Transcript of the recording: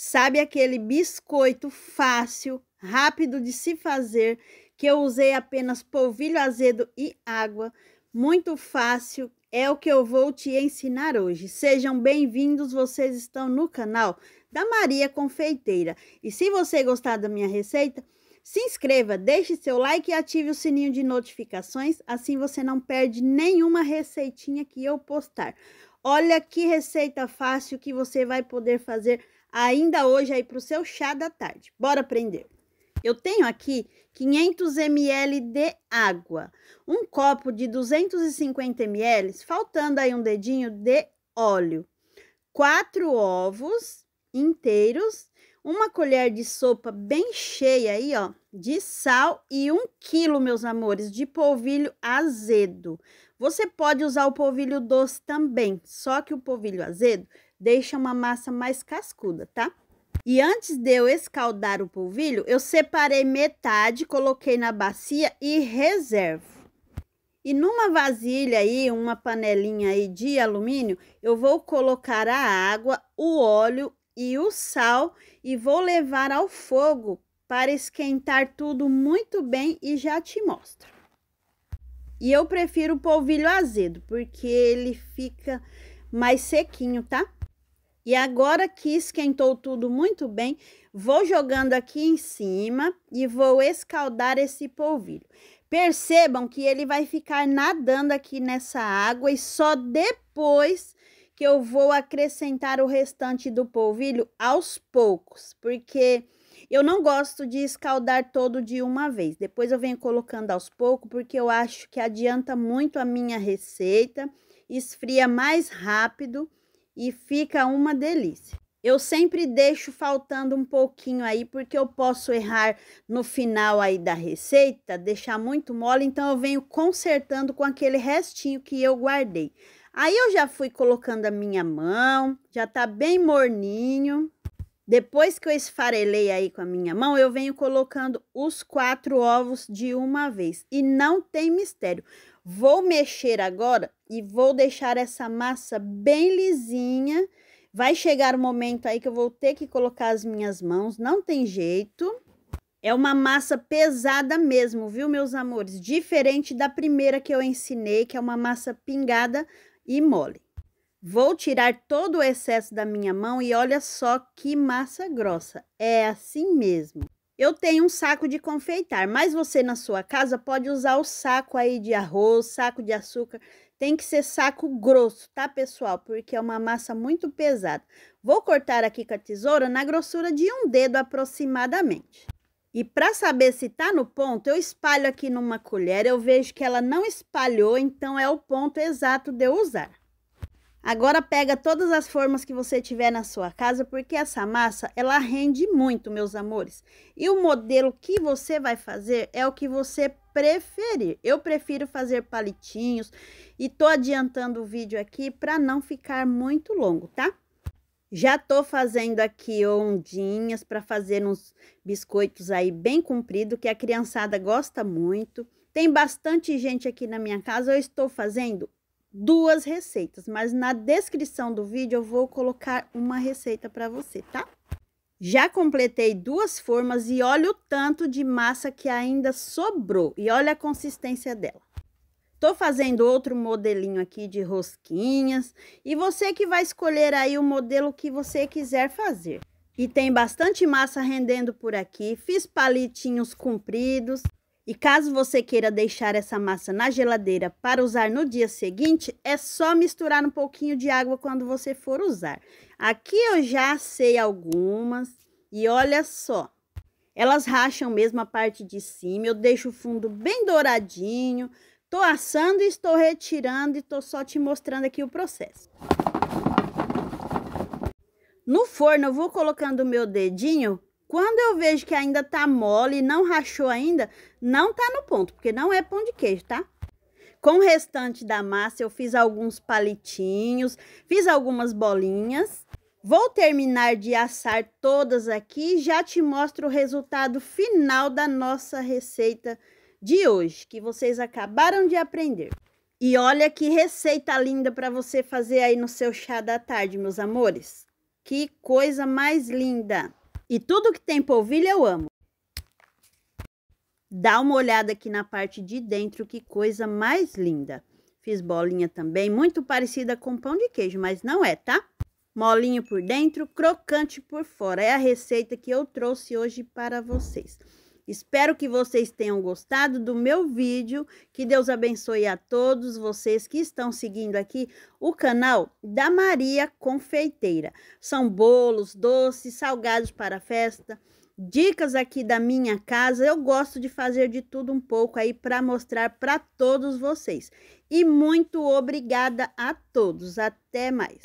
Sabe aquele biscoito fácil, rápido de se fazer, que eu usei apenas polvilho azedo e água? Muito fácil, é o que eu vou te ensinar hoje. Sejam bem-vindos, vocês estão no canal da Maria Confeiteira. E se você gostar da minha receita, se inscreva, deixe seu like e ative o sininho de notificações, assim você não perde nenhuma receitinha que eu postar. Olha que receita fácil que você vai poder fazer ainda hoje aí para o seu chá da tarde. Bora aprender. Eu tenho aqui 500 ml de água, um copo de 250 ml, faltando aí um dedinho de óleo, quatro ovos inteiros, uma colher de sopa bem cheia aí, ó, de sal e um quilo, meus amores, de polvilho azedo. Você pode usar o polvilho doce também, só que o polvilho azedo deixa uma massa mais cascuda, tá? E antes de eu escaldar o polvilho, eu separei metade, coloquei na bacia e reservo. E numa vasilha aí, uma panelinha aí de alumínio, eu vou colocar a água, o óleo e o sal e vou levar ao fogo para esquentar tudo muito bem e já te mostro. E eu prefiro o polvilho azedo, porque ele fica mais sequinho, tá? E agora que esquentou tudo muito bem, vou jogando aqui em cima e vou escaldar esse polvilho. Percebam que ele vai ficar nadando aqui nessa água e só depois que eu vou acrescentar o restante do polvilho aos poucos, porque eu não gosto de escaldar todo de uma vez. Depois eu venho colocando aos poucos, porque eu acho que adianta muito a minha receita, esfria mais rápido e fica uma delícia. Eu sempre deixo faltando um pouquinho aí, porque eu posso errar no final aí da receita, deixar muito mole, então eu venho consertando com aquele restinho que eu guardei. Aí eu já fui colocando a minha mão, já tá bem morninho. Depois que eu esfarelei aí com a minha mão, eu venho colocando os quatro ovos de uma vez. E não tem mistério. Vou mexer agora e vou deixar essa massa bem lisinha. Vai chegar o um momento aí que eu vou ter que colocar as minhas mãos, não tem jeito. É uma massa pesada mesmo, viu, meus amores? Diferente da primeira que eu ensinei, que é uma massa pingada e mole. Vou tirar todo o excesso da minha mão e olha só que massa grossa. É assim mesmo. Eu tenho um saco de confeitar, mas você na sua casa pode usar o saco aí de arroz, saco de açúcar. Tem que ser saco grosso, tá, pessoal? Porque é uma massa muito pesada. Vou cortar aqui com a tesoura na grossura de um dedo aproximadamente. E para saber se tá no ponto, eu espalho aqui numa colher, eu vejo que ela não espalhou, então é o ponto exato de eu usar. Agora pega todas as formas que você tiver na sua casa, porque essa massa, ela rende muito, meus amores. E o modelo que você vai fazer é o que você preferir. Eu prefiro fazer palitinhos e tô adiantando o vídeo aqui para não ficar muito longo, tá? Já tô fazendo aqui ondinhas para fazer uns biscoitos aí bem comprido, que a criançada gosta muito. Tem bastante gente aqui na minha casa, eu estou fazendo duas receitas, mas na descrição do vídeo eu vou colocar uma receita para você, tá? Já completei duas formas e olha o tanto de massa que ainda sobrou e olha a consistência dela. Tô fazendo outro modelinho aqui de rosquinhas e você que vai escolher aí o modelo que você quiser fazer. E tem bastante massa rendendo por aqui, fiz palitinhos compridos e caso você queira deixar essa massa na geladeira para usar no dia seguinte, é só misturar um pouquinho de água quando você for usar. Aqui eu já assei algumas e olha só. Elas racham mesmo a parte de cima, eu deixo o fundo bem douradinho. Tô assando e estou retirando e tô só te mostrando aqui o processo. No forno eu vou colocando o meu dedinho quando eu vejo que ainda tá mole, não rachou ainda, não tá no ponto, porque não é pão de queijo, tá? Com o restante da massa, eu fiz alguns palitinhos, fiz algumas bolinhas. Vou terminar de assar todas aqui e já te mostro o resultado final da nossa receita de hoje, que vocês acabaram de aprender. E olha que receita linda para você fazer aí no seu chá da tarde, meus amores. Que coisa mais linda! E tudo que tem polvilho eu amo. Dá uma olhada aqui na parte de dentro, que coisa mais linda. Fiz bolinha também, muito parecida com pão de queijo, mas não é, tá? Molinho por dentro, crocante por fora. É a receita que eu trouxe hoje para vocês. Espero que vocês tenham gostado do meu vídeo. Que Deus abençoe a todos vocês que estão seguindo aqui o canal da Maria Confeiteira. São bolos, doces, salgados para festa, dicas aqui da minha casa. Eu gosto de fazer de tudo um pouco aí para mostrar para todos vocês. E muito obrigada a todos. Até mais.